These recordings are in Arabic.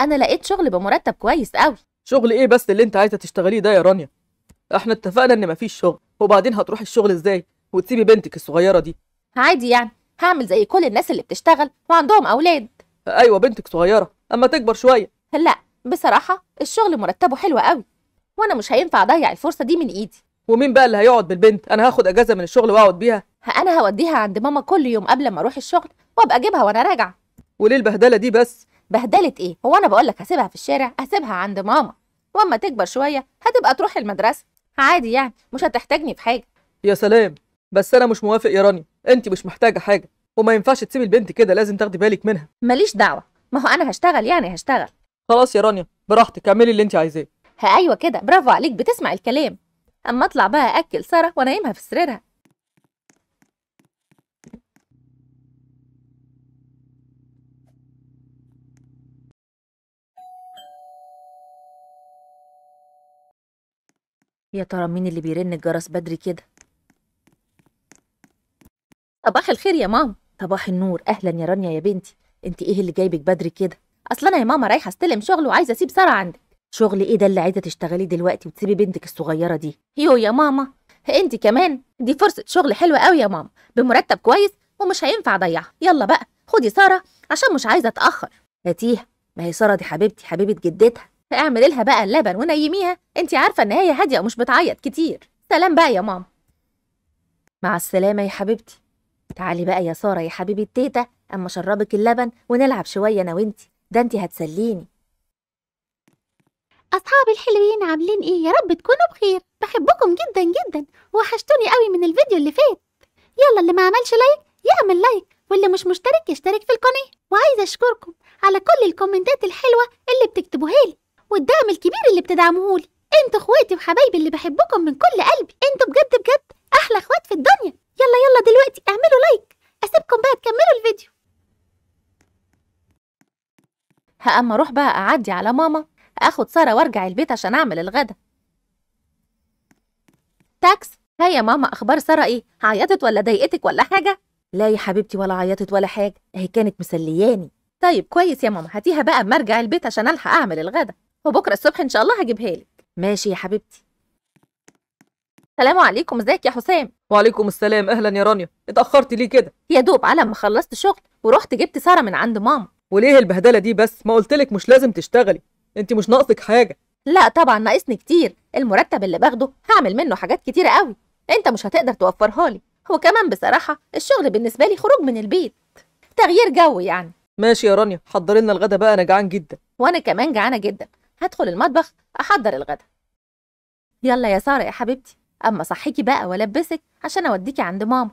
انا لقيت شغل بمرتب كويس قوي شغل ايه بس اللي انت عايزه تشتغليه ده يا رانيا احنا اتفقنا ان مفيش شغل وبعدين هتروحي الشغل ازاي وتسيبي بنتك الصغيره دي عادي يعني هعمل زي كل الناس اللي بتشتغل وعندهم اولاد ايوه بنتك صغيره اما تكبر شويه لا بصراحه الشغل مرتبه حلو قوي وانا مش هينفع اضيع الفرصه دي من ايدي ومين بقى اللي هيقعد بالبنت انا هاخد اجازه من الشغل واقعد بيها انا هوديها عند ماما كل يوم قبل ما اروح الشغل وابقى اجيبها وانا راجعه وليه البهدله دي بس بهدلت ايه هو انا بقول لك هسيبها في الشارع هسيبها عند ماما واما تكبر شويه هتبقى تروح المدرسه عادي يعني مش هتحتاجني في حاجه يا سلام بس انا مش موافق يا راني انت مش محتاجه حاجه وما ينفعش تسيبي البنت كده لازم تاخدي بالك منها ماليش دعوه ما هو انا هشتغل يعني هشتغل خلاص يا رانيا براحتك اعملي اللي انت عايزاه ايوه كده برافو عليك بتسمع الكلام اما اطلع بقى اكل ساره وانيمها في سريرها يا ترى مين اللي بيرن الجرس بدري كده صباح الخير يا ماما صباح النور اهلا يا رانيا يا بنتي انت ايه اللي جايبك بدري كده اصل انا يا ماما رايحه استلم شغل وعايزه اسيب ساره عندك شغل ايه ده اللي عايزه تشتغليه دلوقتي وتسيبي بنتك الصغيره دي يو يا ماما انت كمان دي فرصه شغل حلوه قوي يا ماما بمرتب كويس ومش هينفع اضيعها يلا بقى خدي ساره عشان مش عايزه اتاخر هاتيها ما هي ساره دي حبيبتي حبيبه جدتها اعمل لها بقى اللبن ونيميها انت عارفه ان هي هاديه ومش بتعيط كتير سلام بقى يا ماما مع السلامه يا حبيبتي تعالي بقى يا ساره يا حبيبي التيتا اما اشربك اللبن ونلعب شويه انا وانتي ده انتي هتسليني اصحابي الحلوين عاملين ايه يا رب تكونوا بخير بحبكم جدا جدا وحشتوني قوي من الفيديو اللي فات يلا اللي ما عملش لايك يعمل لايك واللي مش مشترك يشترك في القناه وعايزه اشكركم على كل الكومنتات الحلوه اللي بتكتبوها لي والدعم الكبير اللي بتدعموهولي انتوا اخواتي وحبايبي اللي بحبكم من كل قلبي انتوا بجد بجد احلى اخوات في الدنيا يلا يلا دلوقتي اعملوا لايك اسيبكم بقى تكملوا الفيديو اما اروح بقى اعدي على ماما اخد ساره وارجع البيت عشان اعمل الغدا تاكس هيا يا ماما اخبار ساره ايه عيطت ولا ضايقتك ولا حاجه لا يا حبيبتي ولا عيطت ولا حاجه هي كانت مسلياني طيب كويس يا ماما هاتيها بقى اما ارجع البيت عشان الحق اعمل الغدا وبكره الصبح ان شاء الله هجيبها لك ماشي يا حبيبتي السلام عليكم ازيك يا حسام وعليكم السلام اهلا يا رانيا اتاخرت ليه كده يا دوب على ما خلصت شغل ورحت جبت ساره من عند ماما وليه البهدله دي بس ما قلتلك مش لازم تشتغلي انت مش ناقصك حاجه لا طبعا ناقصني كتير المرتب اللي باخده هعمل منه حاجات كتيره قوي انت مش هتقدر توفرها لي وكمان بصراحه الشغل بالنسبه لي خروج من البيت تغيير جو يعني ماشي يا رانيا حضري لنا الغدا بقى انا جعان جدا وانا كمان جعانه جدا هدخل المطبخ أحضر الغدا يلا يا سارة يا حبيبتي أما صحيكي بقى وألبسك عشان أوديكي عند ماما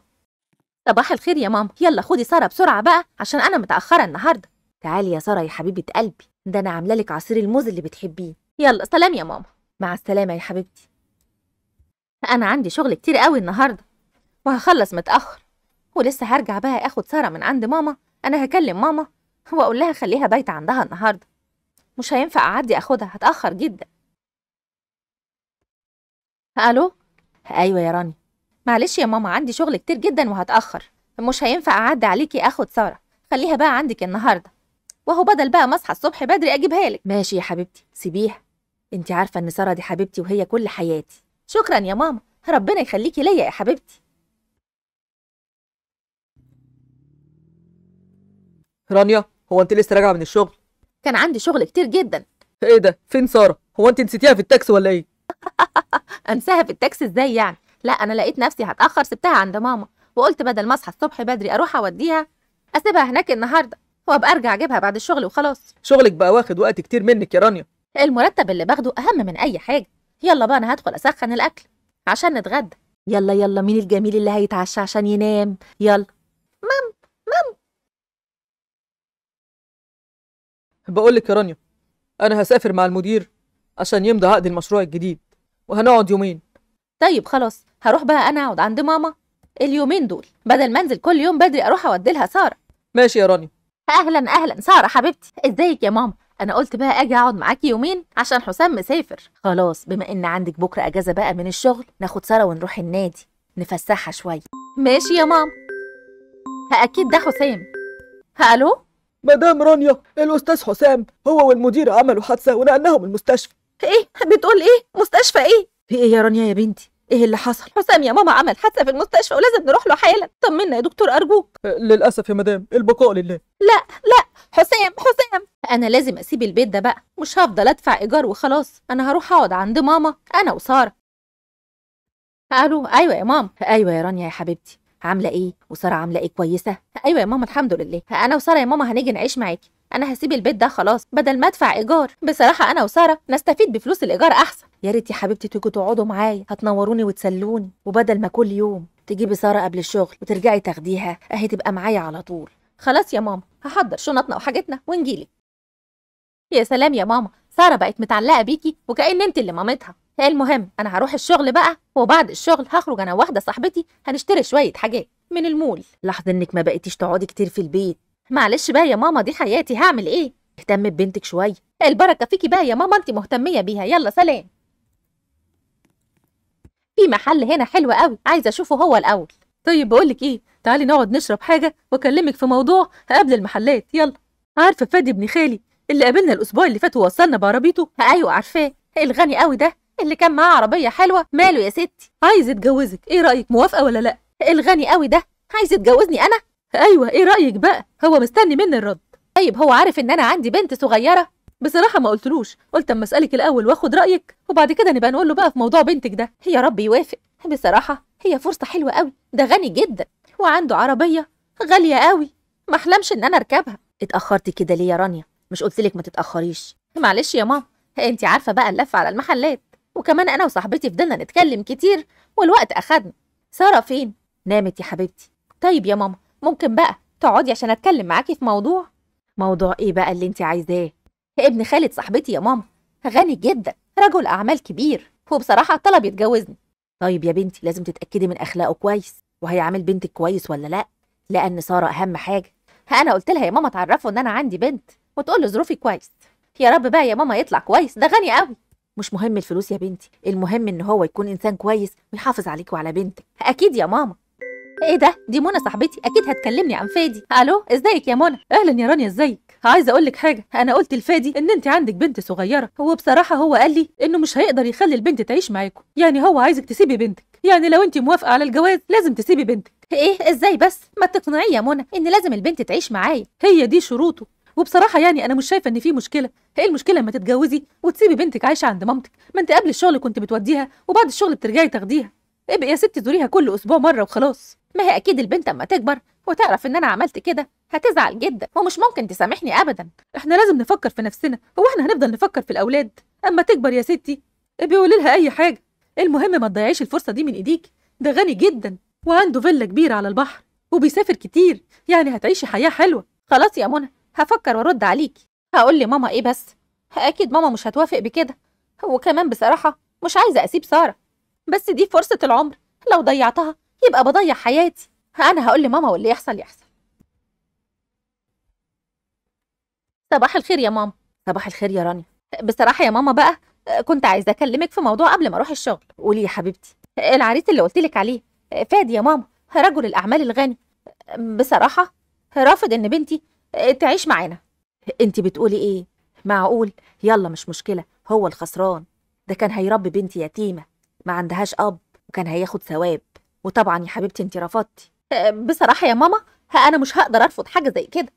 صباح الخير يا ماما يلا خدي سارة بسرعة بقى عشان أنا متأخرة النهاردة تعالي يا سارة يا حبيبة قلبي ده أنا عاملة لك عصير الموز اللي بتحبيه يلا سلام يا ماما مع السلامة يا حبيبتي أنا عندي شغل كتير قوي النهاردة وهخلص متأخر ولسه هرجع بقى اخد ساره من عند ماما انا هكلم ماما واقول لها خليها بايته عندها النهارده مش هينفع اعدي اخدها هتاخر جدا الو ايوه يا راني معلش يا ماما عندي شغل كتير جدا وهتاخر مش هينفع اعدي عليكي اخد ساره خليها بقى عندك النهارده وهو بدل بقى ما اصحى الصبح بدري اجيبها لك ماشي يا حبيبتي سيبيها انت عارفه ان ساره دي حبيبتي وهي كل حياتي شكرا يا ماما ربنا يخليكي ليا يا حبيبتي رانيا هو انت لسه راجعه من الشغل كان عندي شغل كتير جدا ايه ده فين ساره هو انت نسيتيها في التاكسي ولا ايه انساها في التاكسي ازاي يعني لا انا لقيت نفسي هتاخر سبتها عند ماما وقلت بدل ما اصحى الصبح بدري اروح اوديها اسيبها هناك النهارده وابقى ارجع اجيبها بعد الشغل وخلاص شغلك بقى واخد وقت كتير منك يا رانيا المرتب اللي باخده اهم من اي حاجه يلا بقى انا هدخل اسخن الاكل عشان نتغدى يلا يلا مين الجميل اللي هيتعشى عشان ينام يلا بقول لك يا رانيا انا هسافر مع المدير عشان يمضي عقد المشروع الجديد وهنقعد يومين طيب خلاص هروح بقى انا اقعد عند ماما اليومين دول بدل ما انزل كل يوم بدري اروح اودي لها ساره ماشي يا رانيا اهلا اهلا ساره حبيبتي ازيك يا ماما انا قلت بقى اجي اقعد معاكي يومين عشان حسام مسافر خلاص بما ان عندك بكره اجازه بقى من الشغل ناخد ساره ونروح النادي نفسحها شويه ماشي يا ماما اكيد ده حسام الو مدام رانيا الاستاذ حسام هو والمدير عملوا حادثه ونقلناهم المستشفى ايه بتقول ايه مستشفى ايه في ايه يا رانيا يا بنتي ايه اللي حصل حسام يا ماما عمل حادثه في المستشفى ولازم نروح له حالا طمنا يا دكتور ارجوك أه، للاسف يا مدام البقاء لله لا لا حسام حسام انا لازم اسيب البيت ده بقى مش هفضل ادفع ايجار وخلاص انا هروح اقعد عند ماما انا وساره الو ايوه يا ماما ايوه يا رانيا يا حبيبتي عامله ايه وساره عامله ايه كويسه ايوه يا ماما الحمد لله انا وساره يا ماما هنيجي نعيش معاكي انا هسيب البيت ده خلاص بدل ما ادفع ايجار بصراحه انا وساره نستفيد بفلوس الايجار احسن يا ريت يا حبيبتي تيجوا تقعدوا معايا هتنوروني وتسلوني وبدل ما كل يوم تجيبي ساره قبل الشغل وترجعي تاخديها اهي تبقى معايا على طول خلاص يا ماما هحضر شنطنا وحاجتنا ونجيلك يا سلام يا ماما ساره بقت متعلقه بيكي وكأن انت اللي مامتها المهم انا هروح الشغل بقى وبعد الشغل هخرج انا وواحده صاحبتي هنشتري شويه حاجات من المول لحظه انك ما بقيتيش تقعدي كتير في البيت معلش بقى يا ماما دي حياتي هعمل ايه اهتمي ببنتك شويه البركه فيكي بقى يا ماما انت مهتميه بيها يلا سلام في محل هنا حلو قوي عايزه اشوفه هو الاول طيب بقول لك ايه تعالي نقعد نشرب حاجه واكلمك في موضوع قبل المحلات يلا عارفه فادي ابن خالي اللي قابلنا الاسبوع اللي فات ووصلنا بعربيته ايوه عارفاه الغني قوي ده اللي كان معاه عربيه حلوه ماله يا ستي عايز يتجوزك، ايه رايك موافقه ولا لا الغني قوي ده عايز يتجوزني انا ايوه ايه رايك بقى هو مستني مني الرد طيب هو عارف ان انا عندي بنت صغيره بصراحه ما قلتلوش قلت اما اسالك الاول واخد رايك وبعد كده نبقى نقول له بقى في موضوع بنتك ده يا رب يوافق بصراحه هي فرصه حلوه قوي ده غني جدا وعنده عربيه غاليه قوي ما احلمش ان انا اركبها اتاخرتي كده ليه يا رانيا مش قلت لك ما تتاخريش معلش يا ماما انت عارفه بقى اللف على المحلات وكمان انا وصاحبتي فضلنا نتكلم كتير والوقت اخدنا ساره فين نامت يا حبيبتي طيب يا ماما ممكن بقى تقعدي عشان اتكلم معاكي في موضوع موضوع ايه بقى اللي انت عايزاه ابن خالد صاحبتي يا ماما غني جدا رجل اعمال كبير وبصراحه طلب يتجوزني طيب يا بنتي لازم تتاكدي من اخلاقه كويس وهيعامل بنتك كويس ولا لا لان ساره اهم حاجه انا قلت لها يا ماما تعرفوا ان انا عندي بنت وتقول له ظروفي كويس يا رب بقى يا ماما يطلع كويس ده غني قوي مش مهم الفلوس يا بنتي المهم ان هو يكون انسان كويس ويحافظ عليك وعلى بنتك اكيد يا ماما ايه ده دي منى صاحبتي اكيد هتكلمني عن فادي الو ازيك يا منى اهلا يا رانيا ازيك عايزه اقول لك حاجه انا قلت لفادي ان انت عندك بنت صغيره وبصراحه هو قال لي انه مش هيقدر يخلي البنت تعيش معاكم يعني هو عايزك تسيبي بنتك يعني لو انت موافقه على الجواز لازم تسيبي بنتك ايه ازاي بس ما تقنعيه يا منى ان لازم البنت تعيش معايا هي دي شروطه وبصراحه يعني انا مش شايفه ان في مشكله هي المشكله لما تتجوزي وتسيبي بنتك عايشه عند مامتك ما انت قبل الشغل كنت بتوديها وبعد الشغل بترجعي تاخديها ابقي يا ستي زوريها كل اسبوع مره وخلاص ما هي اكيد البنت اما تكبر وتعرف ان انا عملت كده هتزعل جدا ومش ممكن تسامحني ابدا احنا لازم نفكر في نفسنا هو احنا هنفضل نفكر في الاولاد اما تكبر يا ستي ابقي قولي لها اي حاجه المهم ما تضيعيش الفرصه دي من ايديكي ده غني جدا وعنده فيلا كبيره على البحر وبيسافر كتير يعني هتعيشي حياه حلوه خلاص يا منى هفكر وارد عليكي هقول لماما ايه بس اكيد ماما مش هتوافق بكده وكمان بصراحه مش عايزه اسيب ساره بس دي فرصه العمر لو ضيعتها يبقى بضيع حياتي انا هقول لماما واللي يحصل يحصل صباح الخير يا ماما صباح الخير يا رانيا بصراحه يا ماما بقى كنت عايزه اكلمك في موضوع قبل ما اروح الشغل قولي يا حبيبتي العريس اللي قلت لك عليه فادي يا ماما رجل الاعمال الغني بصراحه رافض ان بنتي آه، تعيش معانا انت بتقولي ايه معقول يلا مش مشكله هو الخسران ده كان هيربي بنتي يتيمه ما عندهاش اب وكان هياخد ثواب وطبعا يا حبيبتي انت رفضتي آه، بصراحه يا ماما انا مش هقدر ارفض حاجه زي كده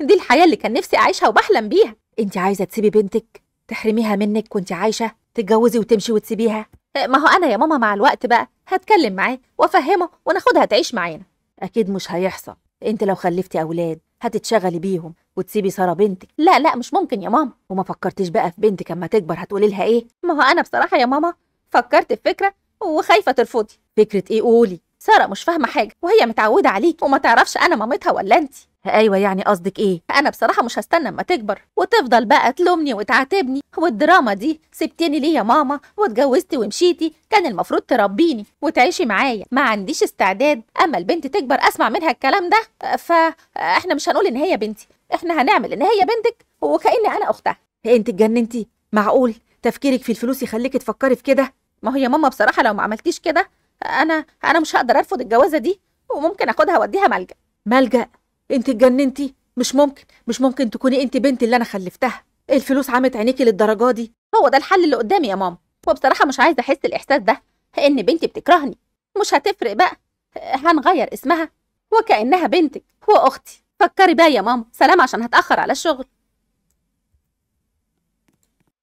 دي الحياه اللي كان نفسي اعيشها وبحلم بيها انت عايزه تسيبي بنتك تحرميها منك وانت عايشه تتجوزي وتمشي وتسيبيها آه، ما هو انا يا ماما مع الوقت بقى هتكلم معاه وافهمه وناخدها تعيش معانا اكيد مش هيحصل انت لو خلفتي اولاد هتتشغلي بيهم وتسيبي ساره بنتك لا لا مش ممكن يا ماما وما فكرتيش بقى في بنتك اما تكبر هتقولي لها ايه ما هو انا بصراحه يا ماما فكرت في فكره وخايفه ترفضي فكره ايه قولي ساره مش فاهمه حاجه وهي متعوده عليكي وما تعرفش انا مامتها ولا انتي ايوه يعني قصدك ايه انا بصراحه مش هستنى اما تكبر وتفضل بقى تلومني وتعاتبني والدراما دي سبتني ليه يا ماما واتجوزتي ومشيتي كان المفروض تربيني وتعيشي معايا ما عنديش استعداد اما البنت تكبر اسمع منها الكلام ده فاحنا مش هنقول ان هي بنتي احنا هنعمل ان هي بنتك وكاني انا اختها انت اتجننتي معقول تفكيرك في الفلوس يخليكي تفكري في كده ما هي يا ماما بصراحه لو ما عملتيش كده انا انا مش هقدر ارفض الجوازه دي وممكن اخدها واديها ملجا ملجا انت اتجننتي مش ممكن مش ممكن تكوني انت بنت اللي انا خلفتها الفلوس عمت عينيكي للدرجه دي هو ده الحل اللي قدامي يا ماما وبصراحه مش عايزه احس الاحساس ده ان بنتي بتكرهني مش هتفرق بقى هنغير اسمها وكانها بنتك واختي فكري بقى يا ماما سلام عشان هتاخر على الشغل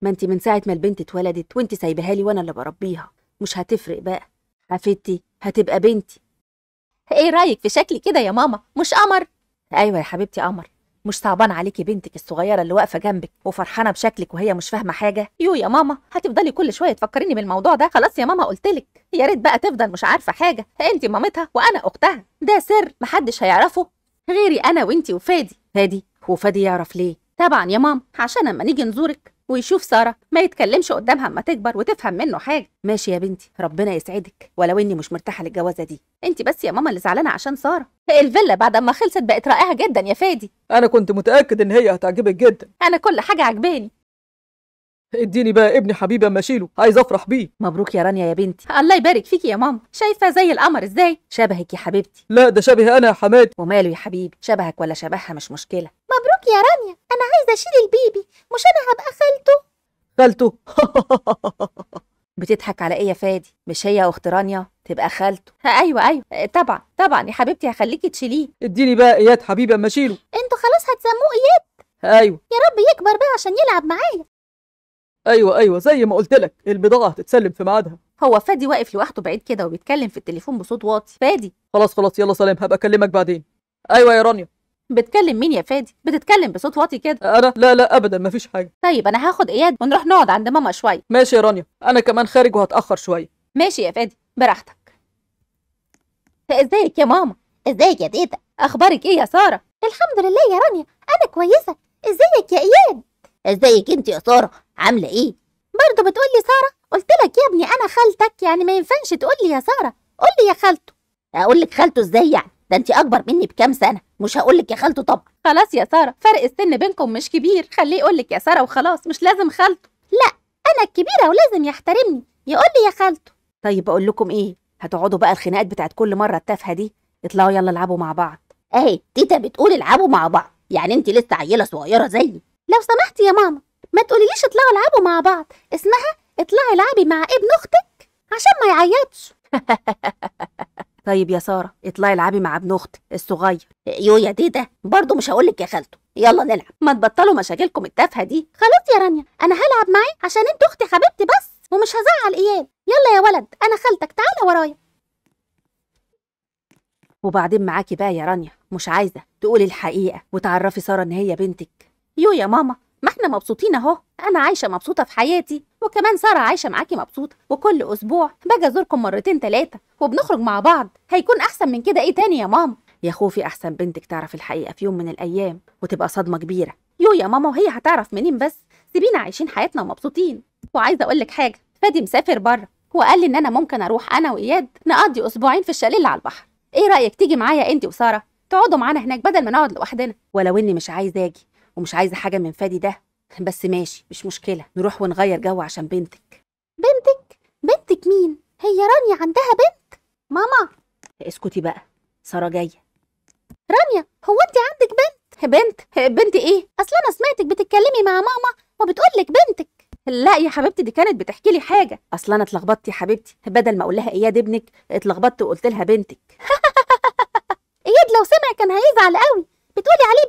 ما انت من ساعه ما البنت اتولدت وانت سايبها لي وانا اللي بربيها مش هتفرق بقى حفيدتي هتبقى بنتي ايه رايك في شكلي كده يا ماما مش قمر ايوه يا حبيبتي قمر مش صعبان عليكي بنتك الصغيره اللي واقفه جنبك وفرحانه بشكلك وهي مش فاهمه حاجه يو يا ماما هتفضلي كل شويه تفكريني بالموضوع ده خلاص يا ماما قلتلك يا ريت بقى تفضل مش عارفه حاجه انت مامتها وانا اختها ده سر محدش هيعرفه غيري انا وانت وفادي فادي وفادي يعرف ليه طبعا يا ماما عشان اما نيجي نزورك ويشوف ساره ما يتكلمش قدامها اما تكبر وتفهم منه حاجه ماشي يا بنتي ربنا يسعدك ولو اني مش مرتاحه للجوازه دي انت بس يا ماما اللي زعلانه عشان ساره الفيلا بعد ما خلصت بقت رائعه جدا يا فادي انا كنت متاكد ان هي هتعجبك جدا انا كل حاجه عجباني اديني بقى ابني حبيبي اما اشيله عايز افرح بيه مبروك يا رانيا يا بنتي الله يبارك فيكي يا ماما شايفه زي القمر ازاي شبهك يا حبيبتي لا ده شبه انا يا حماتي وماله يا حبيبي شبهك ولا شبهها مش مشكله مبروك يا رانيا أنا عايزة أشيل البيبي مش أنا هبقى خالته خالته بتضحك على إيه يا فادي مش هي أخت رانيا تبقى خالته أيوة أيوة آه، طبعا طبعا يا حبيبتي هخليكي تشيليه اديني بقى إياد حبيبي أما أشيله أنتوا خلاص هتسموه إياد أيوة يا رب يكبر بقى عشان يلعب معايا ايوه ايوه زي ما قلت لك البضاعه هتتسلم في ميعادها هو فادي واقف لوحده بعيد كده وبيتكلم في التليفون بصوت واطي فادي خلاص خلاص يلا سلام هبقى اكلمك بعدين ايوه يا رانيا بتكلم مين يا فادي بتتكلم بصوت واطي كده انا لا لا ابدا مفيش حاجه طيب انا هاخد اياد ونروح نقعد عند ماما شويه ماشي يا رانيا انا كمان خارج وهتاخر شويه ماشي يا فادي براحتك ازيك يا ماما ازيك يا تيتا اخبارك ايه يا ساره الحمد لله يا رانيا انا كويسه ازيك يا اياد ازيك انت يا ساره عامله ايه برضه بتقولي ساره قلت لك يا ابني انا خالتك يعني ما ينفعش تقولي يا ساره قولي يا خالته اقول لك خالته ازاي يعني ده انت اكبر مني بكام سنه مش هقول لك يا خالته طب خلاص يا ساره فرق السن بينكم مش كبير خليه يقول لك يا ساره وخلاص مش لازم خالته لا انا الكبيره ولازم يحترمني يقول لي يا خالته طيب اقول لكم ايه هتقعدوا بقى الخناقات بتاعت كل مره التافهه دي اطلعوا يلا العبوا مع بعض اهي تيتا بتقول العبوا مع بعض يعني انت لسه عيله صغيره زيي لو سمحتي يا ماما ما تقوليليش اطلعوا العبوا مع بعض اسمها اطلعي العبي مع ابن اختك عشان ما يعيطش طيب يا ساره اطلعي العبي مع ابن اختي الصغير يو يا ديدا برضه مش هقولك يا خالته يلا نلعب ما تبطلوا مشاكلكم التافهه دي خلاص يا رانيا انا هلعب معي عشان انت اختي حبيبتي بس ومش هزعل اياد يلا يا ولد انا خالتك تعالى ورايا وبعدين معاكي بقى يا رانيا مش عايزه تقولي الحقيقه وتعرفي ساره ان هي بنتك يو يا ماما ما احنا مبسوطين اهو انا عايشه مبسوطه في حياتي وكمان ساره عايشه معاكي مبسوطه وكل اسبوع باجي ازوركم مرتين ثلاثه وبنخرج مع بعض هيكون احسن من كده ايه تاني يا ماما يا خوفي احسن بنتك تعرف الحقيقه في يوم من الايام وتبقى صدمه كبيره يو يا ماما وهي هتعرف منين بس سيبينا عايشين حياتنا ومبسوطين وعايزه اقول لك حاجه فادي مسافر بره وقال لي ان انا ممكن اروح انا واياد نقضي اسبوعين في الشاليه اللي على البحر ايه رايك تيجي معايا انت وساره تقعدوا معانا هناك بدل ما نقعد لوحدنا ولو اني مش عايزه اجي ومش عايزه حاجه من فادي ده بس ماشي مش مشكلة نروح ونغير جو عشان بنتك بنتك؟ بنتك مين؟ هي رانيا عندها بنت؟ ماما اسكتي بقى سارة جاية رانيا هو انت عندك بنت؟ بنت؟ بنت ايه؟ اصل انا سمعتك بتتكلمي مع ماما وبتقول لك بنتك لا يا حبيبتي دي كانت بتحكي لي حاجه اصل انا اتلخبطت يا حبيبتي بدل ما اقول لها اياد ابنك اتلخبطت وقلت لها بنتك اياد لو سمع كان هيزعل قوي بتقولي عليه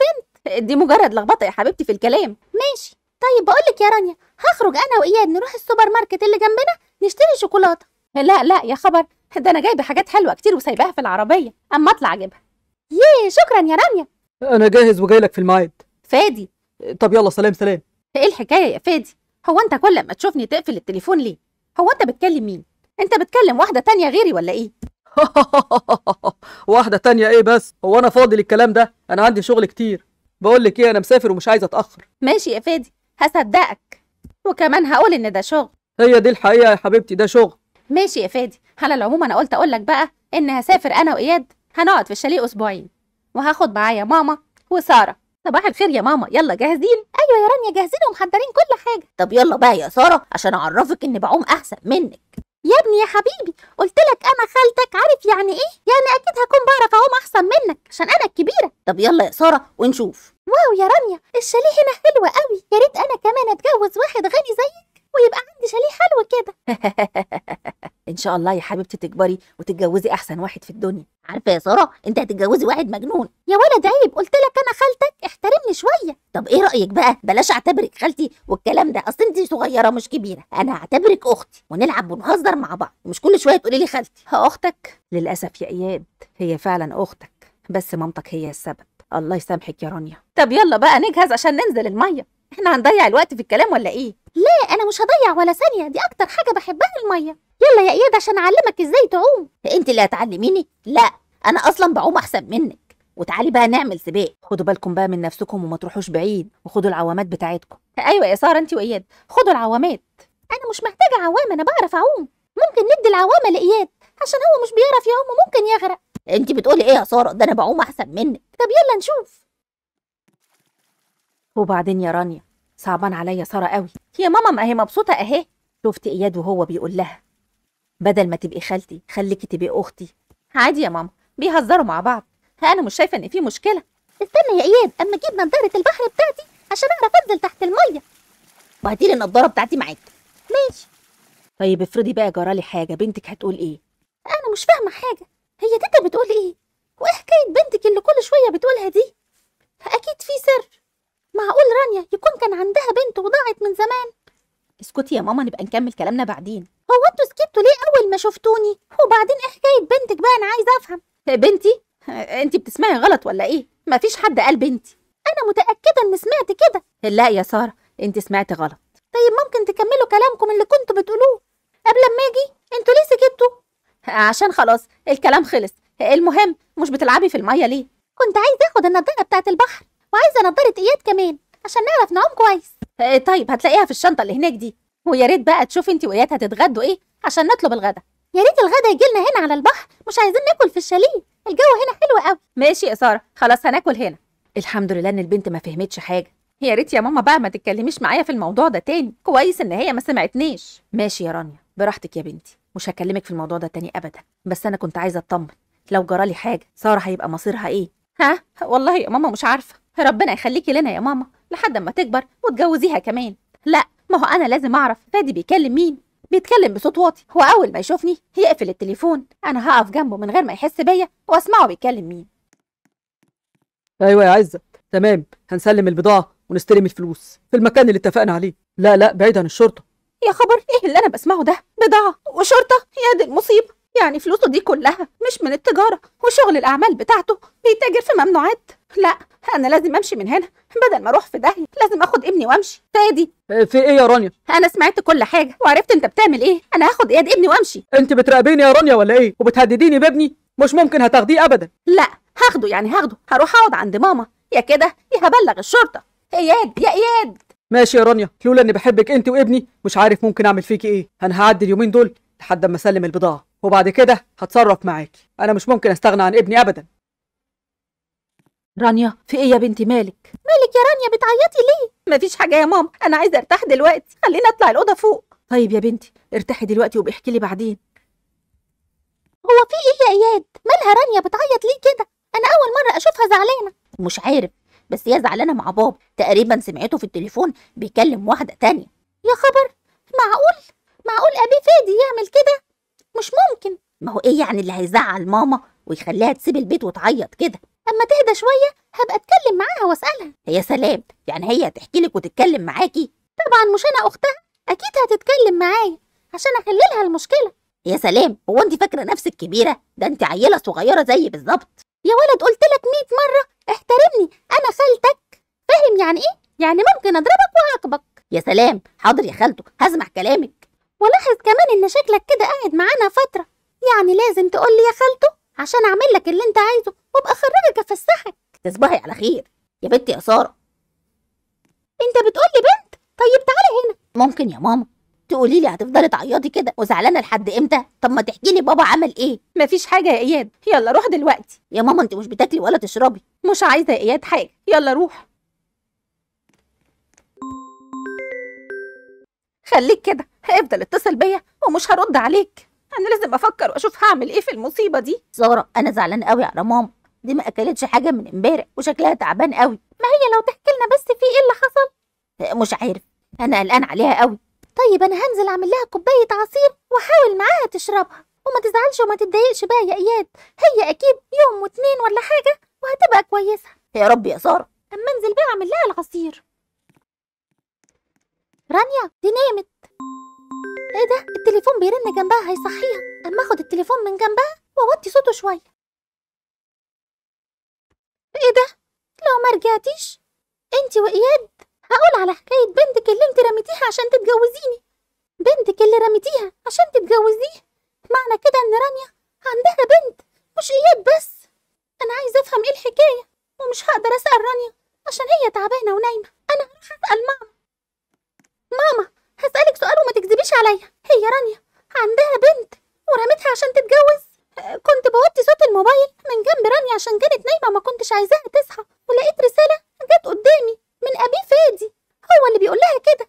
بنت دي مجرد لخبطه يا حبيبتي في الكلام ماشي طيب بقولك يا رانيا هخرج انا واياد نروح السوبر ماركت اللي جنبنا نشتري شوكولاته لا لا يا خبر ده انا جايبه حاجات حلوه كتير وسايباها في العربيه اما اطلع اجيبها ييه شكرا يا رانيا انا جاهز وجاي لك في الميعاد فادي طب يلا سلام سلام ايه الحكايه يا فادي هو انت كل ما تشوفني تقفل التليفون ليه هو انت بتكلم مين انت بتكلم واحده تانية غيري ولا ايه واحده تانية ايه بس هو انا فاضي للكلام ده انا عندي شغل كتير بقول لك ايه انا مسافر ومش عايز اتاخر ماشي يا فادي هصدقك وكمان هقول ان ده شغل هي دي الحقيقه يا حبيبتي ده شغل ماشي يا فادي على العموم انا قلت اقول لك بقى ان هسافر انا واياد هنقعد في الشاليه اسبوعين وهاخد معايا ماما وساره صباح الخير يا ماما يلا جاهزين ايوه يا رانيا جاهزين ومحضرين كل حاجه طب يلا بقى يا ساره عشان اعرفك ان بعوم احسن منك يا ابني يا حبيبي قلت لك انا خالتك عارف يعني ايه يعني اكيد هكون بعرف اقوم احسن منك عشان انا الكبيره طب يلا يا ساره ونشوف واو يا رانيا الشاليه هنا حلو قوي يا ريت انا كمان اتجوز واحد غني زيك ويبقى عندي شاليه حلو كده ان شاء الله يا حبيبتي تكبري وتتجوزي احسن واحد في الدنيا عارفه يا ساره انت هتتجوزي واحد مجنون يا ولد عيب قلت لك انا خالتك احترمني شويه طب ايه رايك بقى بلاش اعتبرك خالتي والكلام ده اصل انت صغيره مش كبيره انا هعتبرك اختي ونلعب ونهزر مع بعض ومش كل شويه تقولي لي خالتي ها اختك للاسف يا اياد هي فعلا اختك بس مامتك هي السبب الله يسامحك يا رانيا طب يلا بقى نجهز عشان ننزل الميه احنا هنضيع الوقت في الكلام ولا ايه لا انا مش هضيع ولا ثانيه دي اكتر حاجه بحبها الميه يلا يا اياد عشان اعلمك ازاي تعوم انت اللي هتعلميني لا انا اصلا بعوم احسن منك وتعالي بقى نعمل سباق خدوا بالكم بقى من نفسكم وما تروحوش بعيد وخدوا العوامات بتاعتكم ايوه يا ساره انت واياد خدوا العوامات انا مش محتاجه عوامه انا بعرف اعوم ممكن ندي العوامه لاياد عشان هو مش بيعرف يعوم وممكن يغرق انت بتقولي ايه يا ساره ده انا بعوم احسن منك طب يلا نشوف وبعدين يا رانيا صعبان عليا ساره قوي هي ماما ما هي مبسوطه اهي شفت اياد وهو بيقول لها بدل ما تبقي خالتي خليكي تبقي اختي عادي يا ماما بيهزروا مع بعض انا مش شايفه ان في مشكله استنى يا اياد اما اجيب نضاره البحر بتاعتي عشان اعرف انزل تحت الميه وهاتيلي النضاره بتاعتي معاك ماشي طيب افرضي بقى جرالي حاجه بنتك هتقول ايه انا مش فاهمه حاجه هي تيتا بتقول ايه وايه حكايه بنتك اللي كل شويه بتقولها دي تانية يكون كان عندها بنت وضاعت من زمان اسكتي يا ماما نبقى نكمل كلامنا بعدين هو انتوا سكتوا ليه اول ما شفتوني وبعدين ايه حكايه بنتك بقى انا عايزه افهم إيه، بنتي إيه، انت بتسمعي غلط ولا ايه مفيش حد قال بنتي انا متاكده ان سمعت كده لا يا ساره انت سمعت غلط طيب ممكن تكملوا كلامكم اللي كنتوا بتقولوه قبل ما اجي انتوا ليه سكتوا عشان خلاص الكلام خلص المهم مش بتلعبي في الميه ليه كنت عايزه اخد النضاره بتاعه البحر وعايزه نضاره اياد كمان عشان نعرف نعوم كويس إيه، طيب هتلاقيها في الشنطه اللي هناك دي ويا ريت بقى تشوفي انت وايات هتتغدوا ايه عشان نطلب الغدا يا ريت الغدا يجي لنا هنا على البحر مش عايزين ناكل في الشاليه الجو هنا حلو قوي ماشي يا ساره خلاص هناكل هنا الحمد لله ان البنت ما فهمتش حاجه يا ريت يا ماما بقى ما تتكلميش معايا في الموضوع ده تاني كويس ان هي ما سمعتنيش ماشي يا رانيا براحتك يا بنتي مش هكلمك في الموضوع ده تاني ابدا بس انا كنت عايزه اطمن لو جرالي حاجه ساره هيبقى مصيرها ايه ها والله يا ماما مش عارفه ربنا يخليكي لنا يا ماما لحد ما تكبر وتجوزيها كمان لا ما هو انا لازم اعرف فادي بيكلم مين بيتكلم بصوت واطي هو اول ما يشوفني يقفل التليفون انا هقف جنبه من غير ما يحس بيا واسمعه بيتكلم مين ايوه يا عزه تمام هنسلم البضاعه ونستلم الفلوس في المكان اللي اتفقنا عليه لا لا بعيد عن الشرطه يا خبر ايه اللي انا بسمعه ده بضاعه وشرطه يا دي المصيبه يعني فلوسه دي كلها مش من التجارة وشغل الأعمال بتاعته بيتاجر في ممنوعات لا أنا لازم أمشي من هنا بدل ما أروح في داهية لازم أخد ابني وأمشي فادي إيه إيه، في إيه يا رانيا؟ أنا سمعت كل حاجة وعرفت أنت بتعمل إيه أنا هاخد إيد ابني وأمشي أنت بتراقبيني يا رانيا ولا إيه؟ وبتهدديني بابني؟ مش ممكن هتاخديه أبدا لا هاخده يعني هاخده هروح أقعد عند ماما يا كده يا هبلغ الشرطة إياد يا إياد ماشي يا رانيا لولا اني بحبك انت وابني مش عارف ممكن اعمل فيكي ايه انا هعدي اليومين دول لحد اما اسلم البضاعه وبعد كده هتصرف معاكي انا مش ممكن استغنى عن ابني ابدا رانيا في ايه يا بنتي مالك مالك يا رانيا بتعيطي ليه مفيش حاجه يا ماما انا عايزه ارتاح دلوقتي خلينا اطلع الاوضه فوق طيب يا بنتي ارتاحي دلوقتي وبيحكي لي بعدين هو في ايه يا اياد مالها رانيا بتعيط ليه كده انا اول مره اشوفها زعلانه مش عارف بس هي زعلانه مع بابا تقريبا سمعته في التليفون بيكلم واحده تانية يا خبر معقول معقول ابي فادي يعمل كده مش ممكن ما هو ايه يعني اللي هيزعل ماما ويخليها تسيب البيت وتعيط كده اما تهدى شويه هبقى اتكلم معاها واسالها يا سلام يعني هي هتحكي لك وتتكلم معاكي طبعا مش انا اختها اكيد هتتكلم معايا عشان احل لها المشكله يا سلام هو انت فاكره نفسك كبيره ده انت عيله صغيره زيي بالظبط يا ولد قلت لك 100 مره احترمني انا خالتك فاهم يعني ايه يعني ممكن اضربك واعاقبك يا سلام حاضر يا خالته هسمع كلامك ولاحظ كمان ان شكلك كده قاعد معانا فترة يعني لازم تقول لي يا خالته عشان اعمل لك اللي انت عايزه وابقى اخرجك افسحك تصبحي على خير يا بنت يا ساره انت بتقولي بنت طيب تعالي هنا ممكن يا ماما تقولي لي هتفضلي تعيطي كده وزعلانه لحد امتى طب ما تحكي لي بابا عمل ايه مفيش حاجه يا اياد يلا روح دلوقتي يا ماما انت مش بتاكلي ولا تشربي مش عايزه يا اياد حاجه يلا روح خليك كده هيفضل اتصل بيا ومش هرد عليك انا لازم افكر واشوف هعمل ايه في المصيبه دي زهره انا زعلانه قوي على ماما دي ما اكلتش حاجه من امبارح وشكلها تعبان قوي ما هي لو تحكي لنا بس في ايه اللي حصل مش عارف انا قلقان عليها قوي طيب انا هنزل اعمل لها كوبايه عصير واحاول معاها تشربها وما تزعلش وما تتضايقش بقى يا اياد هي اكيد يوم واتنين ولا حاجه وهتبقى كويسه يا رب يا ساره اما انزل بقى اعمل لها العصير رانيا دي نامت ايه ده التليفون بيرن جنبها هيصحيها اما اخد التليفون من جنبها واوطي صوته شويه ايه ده لو ما رجعتيش انت واياد هقول على حكايه بنتك اللي انت رميتيها عشان تتجوزيني بنتك اللي رميتيها عشان تتجوزيه معنى كده ان رانيا عندها بنت مش اياد بس انا عايزه افهم ايه الحكايه ومش هقدر اسال رانيا عشان هي تعبانه ونايمه انا هروح اسال ماما ماما عليا هي رانيا عندها بنت ورمتها عشان تتجوز كنت بوطي صوت الموبايل من جنب رانيا عشان كانت نايمه وما كنتش عايزاها تصحى ولقيت رساله جت قدامي من ابي فادي هو اللي بيقول لها كده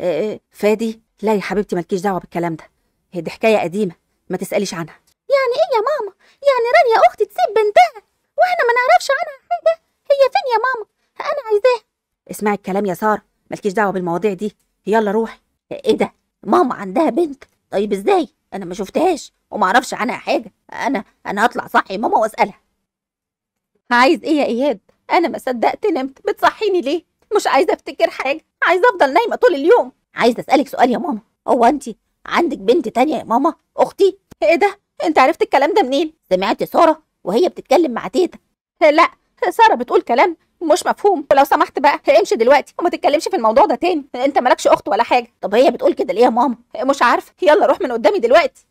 آه، آه، فادي لا يا حبيبتي مالكيش دعوه بالكلام ده هي دي حكايه قديمه ما تساليش عنها يعني ايه يا ماما يعني رانيا اختي تسيب بنتها واحنا ما نعرفش عنها حاجه هي فين يا ماما انا عايزاها اسمعي الكلام يا ساره مالكيش دعوه بالمواضيع دي يلا روحي ايه ده ماما عندها بنت طيب ازاي انا ما شفتهاش وما اعرفش عنها حاجه انا انا هطلع صحي ماما واسالها عايز ايه يا اياد انا ما صدقت نمت بتصحيني ليه مش عايزه افتكر حاجه عايزه افضل نايمه طول اليوم عايزه اسالك سؤال يا ماما هو انت عندك بنت تانية يا ماما اختي ايه ده انت عرفت الكلام ده منين سمعت ساره وهي بتتكلم مع تيتا لا ساره بتقول كلام مش مفهوم ولو سمحت بقى امشي دلوقتي وما تتكلمش في الموضوع ده تاني انت مالكش اخت ولا حاجه طب هي بتقول كده ليه يا ماما مش عارفه يلا روح من قدامي دلوقتي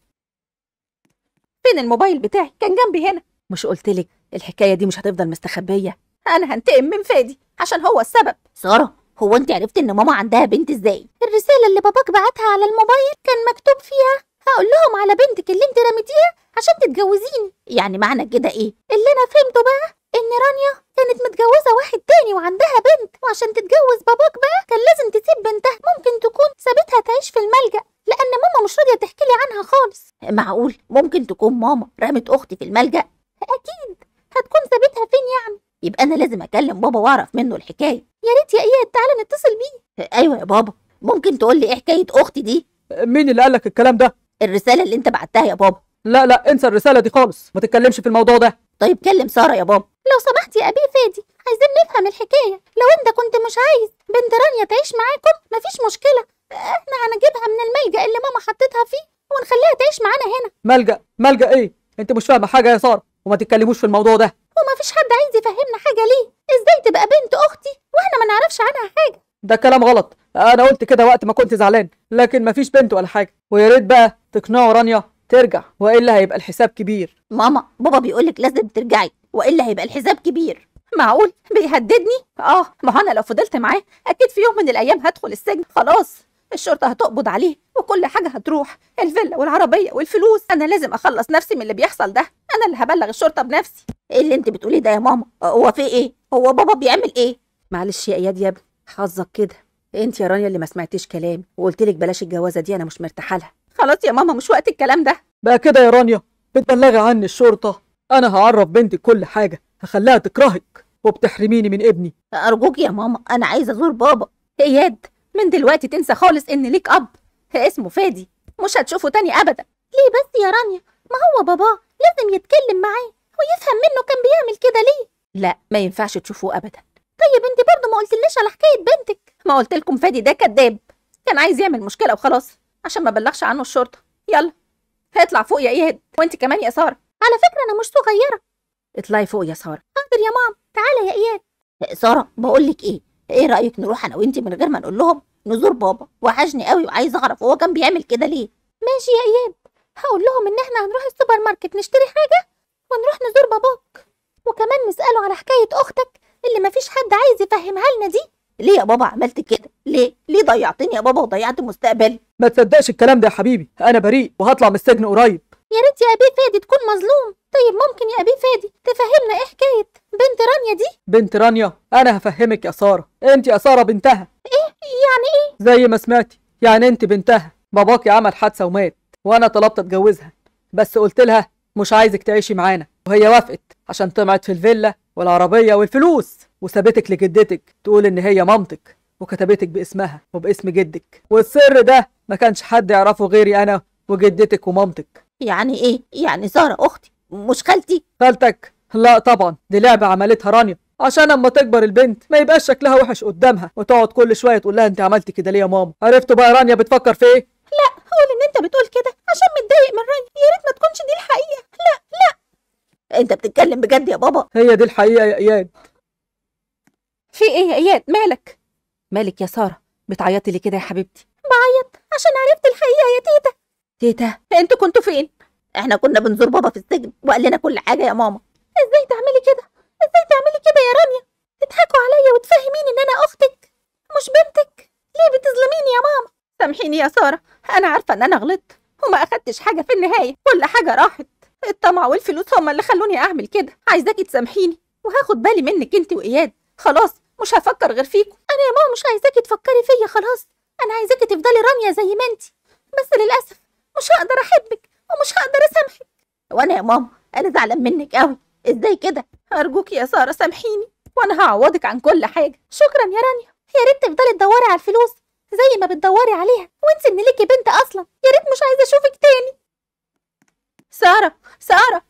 فين الموبايل بتاعي كان جنبي هنا مش قلت لك الحكايه دي مش هتفضل مستخبيه انا هنتقم من فادي عشان هو السبب ساره هو انت عرفتي ان ماما عندها بنت ازاي الرساله اللي باباك بعتها على الموبايل كان مكتوب فيها هقول لهم على بنتك اللي انت رميتيها عشان تتجوزيني يعني معنى كده ايه اللي انا فهمته بقى إن رانيا كانت متجوزة واحد تاني وعندها بنت وعشان تتجوز باباك بقى كان لازم تسيب بنتها ممكن تكون سابتها تعيش في الملجأ لأن ماما مش راضية تحكي لي عنها خالص معقول ممكن تكون ماما رمت أختي في الملجأ أكيد هتكون سابتها فين يعني يبقى أنا لازم أكلم بابا وأعرف منه الحكاية يا ريت يا إياد تعالى نتصل بيه أيوة يا بابا ممكن تقول لي إيه حكاية أختي دي مين اللي قال لك الكلام ده الرسالة اللي أنت بعتها يا بابا لا لا انسى الرسالة دي خالص ما تتكلمش في الموضوع ده طيب كلم سارة يا بابا لو سمحت يا أبي فادي عايزين نفهم الحكاية لو أنت كنت مش عايز بنت رانيا تعيش معاكم مفيش مشكلة احنا هنجيبها من الملجأ اللي ماما حطتها فيه ونخليها تعيش معانا هنا ملجأ ملجأ ايه انت مش فاهمة حاجة يا سارة وما تتكلموش في الموضوع ده ومفيش حد عايز يفهمنا حاجة ليه ازاي تبقى بنت أختي واحنا ما نعرفش عنها حاجة ده كلام غلط انا قلت كده وقت ما كنت زعلان لكن مفيش بنت ولا حاجة ويا ريت بقى تقنعوا رانيا ترجع والا هيبقى الحساب كبير ماما بابا بيقولك لازم ترجعي والا هيبقى الحساب كبير معقول بيهددني اه ما انا لو فضلت معاه اكيد في يوم من الايام هدخل السجن خلاص الشرطه هتقبض عليه وكل حاجه هتروح الفيلا والعربيه والفلوس انا لازم اخلص نفسي من اللي بيحصل ده انا اللي هبلغ الشرطه بنفسي ايه اللي انت بتقوليه ده يا ماما هو في ايه هو بابا بيعمل ايه معلش يا اياد يا ابني حظك كده انت يا رانيا اللي ما سمعتيش كلامي وقلت لك بلاش الجوازه دي انا مش مرتاحه لها خلاص يا ماما مش وقت الكلام ده بقى كده يا رانيا بتبلغي عني الشرطة أنا هعرف بنتك كل حاجة هخليها تكرهك وبتحرميني من ابني أرجوك يا ماما أنا عايزة أزور بابا إياد من دلوقتي تنسى خالص إن ليك أب اسمه فادي مش هتشوفه تاني أبدا ليه بس يا رانيا ما هو باباه لازم يتكلم معاه ويفهم منه كان بيعمل كده ليه لا ما ينفعش تشوفوه أبدا طيب أنت برضه ما قلتليش على حكاية بنتك ما قلتلكم فادي ده كذاب كان عايز يعمل مشكلة وخلاص عشان ما بلغش عنه الشرطه يلا هيطلع فوق يا ايهد وانت كمان يا ساره على فكره انا مش صغيره اطلعي فوق يا ساره حاضر يا مام تعالى يا اياد أه، ساره بقول لك ايه ايه رايك نروح انا وانت من غير ما نقول لهم نزور بابا وحشني قوي وعايز اعرف هو كان بيعمل كده ليه ماشي يا اياد هقول لهم ان احنا هنروح السوبر ماركت نشتري حاجه ونروح نزور باباك وكمان نساله على حكايه اختك اللي مفيش حد عايز يفهمها لنا دي ليه يا بابا عملت كده ليه ليه ضيعتني يا بابا وضيعت مستقبلي ما تصدقش الكلام ده يا حبيبي انا بريء وهطلع من السجن قريب يا ريت يا ابي فادي تكون مظلوم طيب ممكن يا ابي فادي تفهمنا ايه حكايه بنت رانيا دي بنت رانيا انا هفهمك يا ساره انت يا ساره بنتها ايه يعني ايه زي ما سمعتي يعني انت بنتها باباكي عمل حادثه ومات وانا طلبت اتجوزها بس قلت لها مش عايزك تعيشي معانا وهي وافقت عشان طمعت في الفيلا والعربيه والفلوس وسابتك لجدتك تقول إن هي مامتك وكتبتك باسمها وباسم جدك والسر ده ما كانش حد يعرفه غيري أنا وجدتك ومامتك يعني إيه؟ يعني ساره أختي مش خالتي؟ خالتك؟ لا طبعا دي لعبة عملتها رانيا عشان اما تكبر البنت ما يبقاش شكلها وحش قدامها وتقعد كل شويه تقول لها انت عملتي كده ليه يا ماما عرفتوا بقى رانيا بتفكر في ايه لا قول ان انت بتقول كده عشان متضايق من رانيا يا ريت ما تكونش دي الحقيقه لا لا انت بتتكلم بجد يا بابا هي دي الحقيقه يا اياد في ايه يا اياد مالك مالك يا ساره بتعيطي لي كده يا حبيبتي بعيط عشان عرفت الحقيقه يا تيتا تيتا انتوا كنتوا فين احنا كنا بنزور بابا في السجن وقال لنا كل حاجه يا ماما ازاي تعملي كده ازاي تعملي كده يا رانيا تضحكوا عليا وتفهميني ان انا اختك مش بنتك ليه بتظلميني يا ماما سامحيني يا ساره انا عارفه ان انا غلطت وما اخدتش حاجه في النهايه كل حاجه راحت الطمع والفلوس هما اللي خلوني اعمل كده عايزاكي تسامحيني وهاخد بالي منك انت واياد خلاص مش هفكر غير فيكم انا يا ماما مش عايزاكي تفكري فيا خلاص انا عايزاكي تفضلي راميه زي ما انتي بس للاسف مش هقدر احبك ومش هقدر اسامحك وانا يا ماما انا زعلان منك قوي ازاي كده ارجوك يا ساره سامحيني وانا هعوضك عن كل حاجه شكرا يا رانيا يا ريت تفضلي تدوري على الفلوس زي ما بتدوري عليها وانسي ان ليكي بنت اصلا يا ريت مش عايزه اشوفك تاني ساره ساره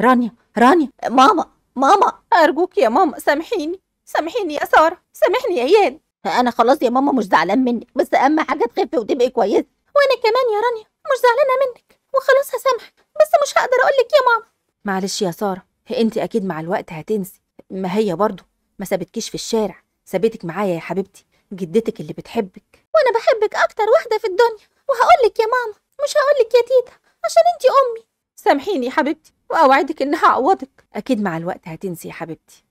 رانيا رانيا ماما ماما أرجوك يا ماما سامحيني سامحيني يا سارة سامحني يا ياد أنا خلاص يا ماما مش زعلان منك بس أهم حاجة تخفي وتبقي كويسة وأنا كمان يا رانيا مش زعلانة منك وخلاص هسامحك بس مش هقدر أقول لك يا ماما معلش يا سارة أنت أكيد مع الوقت هتنسي ما هي برضه ما سابتكيش في الشارع سابتك معايا يا حبيبتي جدتك اللي بتحبك وأنا بحبك أكتر واحدة في الدنيا وهقول لك يا ماما مش هقول لك يا تيتا عشان أنت أمي سامحيني يا حبيبتي وأوعدك اني هعوضك أكيد مع الوقت هتنسي يا حبيبتي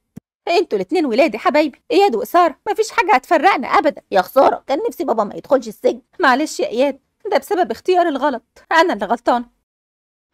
انتوا الاتنين ولادي حبايبي اياد وساره مفيش حاجه هتفرقنا ابدا يا خساره كان نفسي بابا ما يدخلش السجن معلش يا اياد ده بسبب اختياري الغلط انا اللي غلطانه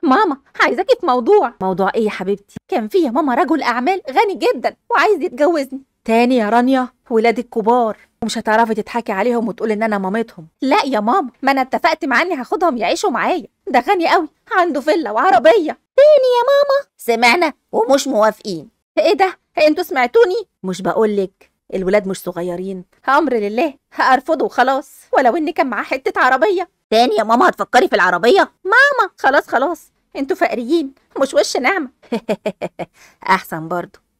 ماما عايزاكي في موضوع موضوع ايه يا حبيبتي كان في يا ماما رجل اعمال غني جدا وعايز يتجوزني تاني يا رانيا ولادك كبار ومش هتعرفي تضحكي عليهم وتقولي ان انا مامتهم لا يا ماما ما انا اتفقت مع اني هاخدهم يعيشوا معايا ده غني قوي عنده فيلا وعربيه فين يا ماما سمعنا ومش موافقين ايه ده إيه انتوا سمعتوني مش بقولك الولاد مش صغيرين امر لله هارفضه وخلاص ولو اني كان معاه حته عربيه تاني يا ماما هتفكري في العربيه ماما خلاص خلاص انتوا فقريين مش وش نعمه احسن برضه